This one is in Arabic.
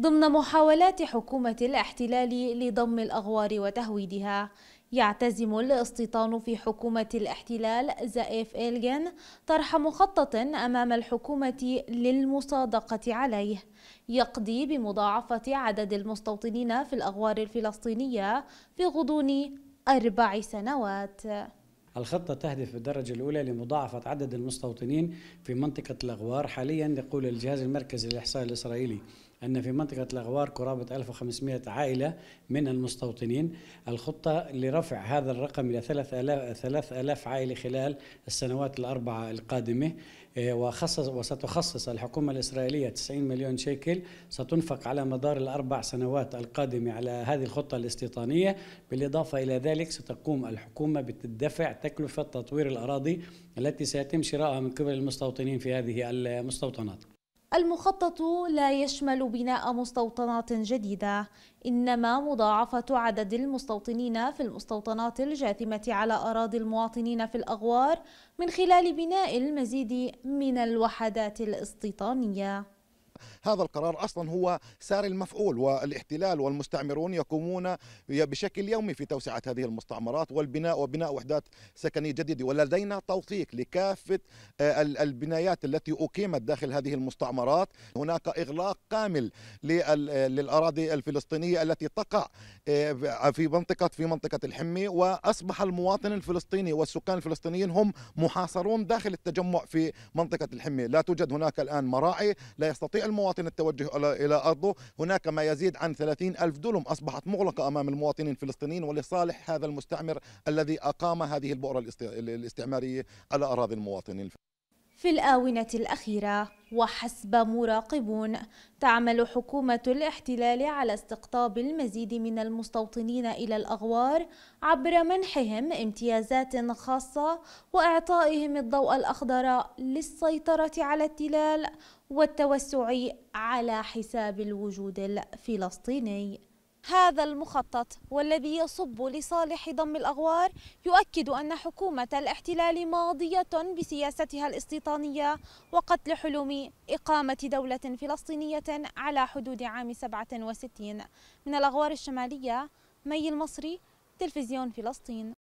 ضمن محاولات حكومة الاحتلال لضم الأغوار وتهويدها يعتزم الاستيطان في حكومة الاحتلال زائف إلجن طرح مخطط أمام الحكومة للمصادقة عليه يقضي بمضاعفة عدد المستوطنين في الأغوار الفلسطينية في غضون أربع سنوات الخطة تهدف بالدرجة الأولى لمضاعفة عدد المستوطنين في منطقة الأغوار حاليا يقول الجهاز المركزي للإحصاء الإسرائيلي أن في منطقة الأغوار قرابة 1500 عائلة من المستوطنين الخطة لرفع هذا الرقم إلى 3000, 3000 عائلة خلال السنوات الأربعة القادمة آه، وخصص وستخصص الحكومة الإسرائيلية 90 مليون شيكل ستنفق على مدار الأربع سنوات القادمة على هذه الخطة الاستيطانية بالإضافة إلى ذلك ستقوم الحكومة بدفع تكلفة تطوير الأراضي التي سيتم شراءها من قبل المستوطنين في هذه المستوطنات المخطط لا يشمل بناء مستوطنات جديدة إنما مضاعفة عدد المستوطنين في المستوطنات الجاثمة على أراضي المواطنين في الأغوار من خلال بناء المزيد من الوحدات الاستيطانية هذا القرار أصلا هو سار المفعول والاحتلال والمستعمرون يقومون بشكل يومي في توسعة هذه المستعمرات والبناء وبناء وحدات سكنية جديدة ولدينا توثيق لكافة آه، البنايات التي أقيمت داخل هذه المستعمرات هناك إغلاق كامل للأراضي الفلسطينية التي تقع آه، في منطقة في منطقة الحمي وأصبح المواطن الفلسطيني والسكان الفلسطينيين هم محاصرون داخل التجمع في منطقة الحمي لا توجد هناك الآن مراعي لا يستطيع المواطن المواطن التوجه إلى أرضه هناك ما يزيد عن 30 ألف دولم أصبحت مغلقة أمام المواطنين الفلسطينيين ولصالح هذا المستعمر الذي أقام هذه البؤرة الاستعمارية على أراضي المواطنين في الآونة الأخيرة وحسب مراقبون تعمل حكومة الاحتلال على استقطاب المزيد من المستوطنين إلى الأغوار عبر منحهم امتيازات خاصة وإعطائهم الضوء الأخضر للسيطرة على التلال والتوسع على حساب الوجود الفلسطيني هذا المخطط والذي يصب لصالح ضم الأغوار يؤكد أن حكومة الاحتلال ماضية بسياستها الاستيطانية وقتل حلم إقامة دولة فلسطينية على حدود عام 67 من الأغوار الشمالية مي المصري تلفزيون فلسطين